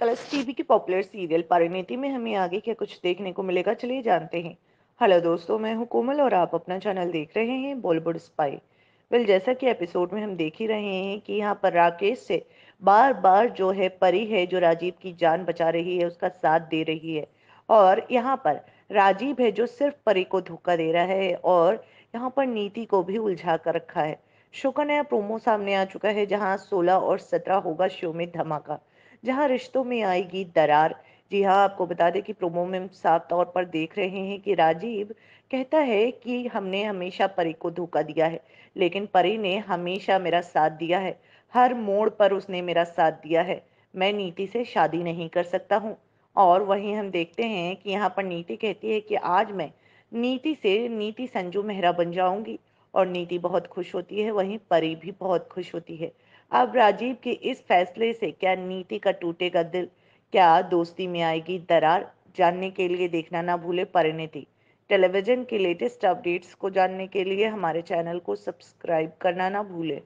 colours TV की popular serial Parineeti में हमें आगे क्या कुछ देखने को मिलेगा चलिए जानते हैं हेलो दोस्तों मैं हूं कोमल और आप अपना चैनल देख रहे हैं बॉलीवुड स्पाई वेल जैसा कि एपिसोड में हम देख ही रहे हैं कि यहाँ पर राकेश से बार बार जो है परी है जो राजीव की जान बचा रही है उसका साथ दे रही है और यहाँ पर राजीव है जो सिर्फ परी को धोखा दे रहा है और यहाँ पर नीति को भी उलझा कर रखा है शो का नया प्रोमो सामने आ चुका है जहाँ 16 और 17 होगा शो में धमाका जहां रिश्तों में आएगी दरार जी हाँ आपको बता दें कि प्रोमो में साफ तौर पर देख रहे हैं कि राजीव कहता है कि हमने हमेशा परी को धोखा दिया है लेकिन परी ने हमेशा मेरा साथ दिया है हर मोड़ पर उसने मेरा साथ दिया है मैं नीति से शादी नहीं कर सकता हूँ और वहीं हम देखते हैं कि यहाँ पर नीति कहती है कि आज मैं नीति से नीति संजू मेहरा बन जाऊंगी और नीति बहुत खुश होती है वहीं परी भी बहुत खुश होती है अब राजीव के इस फैसले से क्या नीति का टूटेगा दिल क्या दोस्ती में आएगी दरार जानने के लिए देखना ना भूले परिणति टेलीविजन के लेटेस्ट अपडेट्स को जानने के लिए हमारे चैनल को सब्सक्राइब करना ना भूले